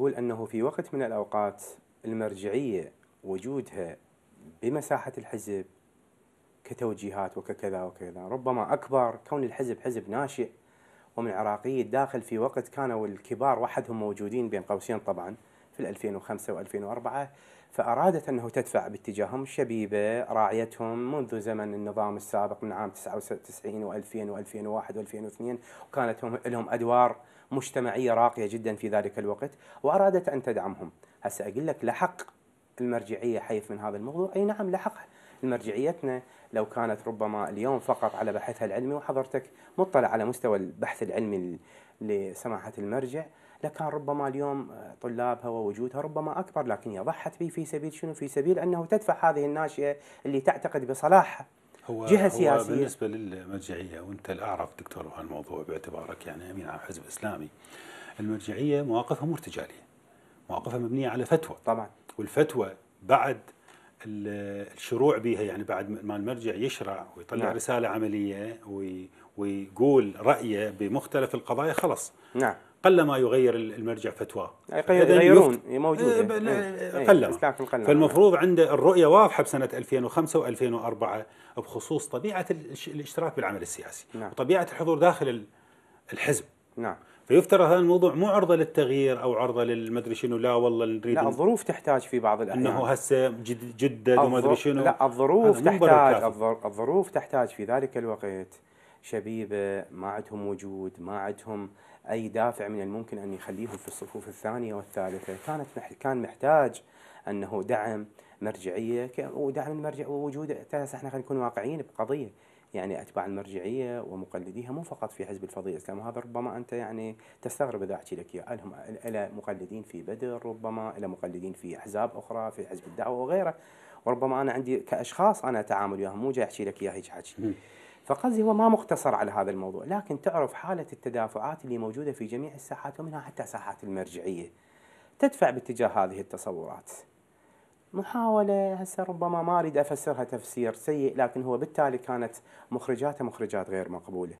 أقول أنه في وقت من الأوقات المرجعية وجودها بمساحة الحزب كتوجيهات وككذا وكذا ربما أكبر كون الحزب حزب ناشئ ومن عراقي الداخل في وقت كانوا الكبار وحدهم موجودين بين قوسين طبعا في 2005 و2004 فأرادت أنه تدفع باتجاههم شبيبة راعيتهم منذ زمن النظام السابق من عام 99 و2000 و2001 و2002 وكانت لهم أدوار مجتمعية راقية جدا في ذلك الوقت وأرادت أن تدعمهم هسا أقول لك لحق المرجعية حيث من هذا الموضوع أي نعم لحق المرجعيتنا لو كانت ربما اليوم فقط على بحثها العلمي وحضرتك مطلع على مستوى البحث العلمي لسماحة المرجع لكان ربما اليوم آه، طلابها ووجودها ربما أكبر لكن هي ضحت به في سبيل شنو في سبيل أنه تدفع هذه الناشئة اللي تعتقد بصلاحها هو جهة هو سياسية بالنسبة للمرجعية وأنت الأعرف دكتور عن الموضوع باعتبارك يعني أمين عام حزب إسلامي المرجعية مواقفها مو ارتجالية مواقفها مبنية على فتوى طبعا والفتوى بعد الشروع بها يعني بعد ما المرجع يشرع ويطلع نعم. رسالة عملية ويقول رأيه بمختلف القضايا خلص نعم قلما يغير المرجع فتوى يغيرون إيه، موجوده إيه، إيه. قلما فالمفروض عنده الرؤيه واضحه بسنه 2005 و2004 بخصوص طبيعه الاشتراك بالعمل السياسي نعم. وطبيعه الحضور داخل الحزب نعم فيفترض هذا الموضوع مو عرضه للتغيير او عرضه للمدري شنو لا والله نريد لا الظروف تحتاج في بعض الاحيان انه هسه جدد وما ادري شنو لا الظروف تحتاج الظروف تحتاج في ذلك الوقت شبيبه ما عندهم وجود ما عندهم اي دافع من الممكن ان يخليهم في الصفوف الثانيه والثالثه كانت كان محتاج انه دعم مرجعيه ودعم المرجع ووجود احنا خلينا نكون واقعيين بقضيه يعني اتباع المرجعيه ومقلديها مو فقط في حزب الفضيل الاسلام هذا ربما انت يعني تستغرب اذا احكي لك اياه لهم الى مقلدين في بدر ربما الى مقلدين في احزاب اخرى في حزب الدعوه وغيره وربما انا عندي كاشخاص انا اتعامل وياهم مو جاي احكي لك اياه هيك حكي فقصدي هو ما مقتصر على هذا الموضوع لكن تعرف حاله التدافعات اللي موجوده في جميع الساحات ومنها حتى ساحات المرجعيه تدفع باتجاه هذه التصورات محاولة هسه ربما ما أريد أفسرها تفسير سيء لكن هو بالتالي كانت مخرجاته مخرجات غير مقبولة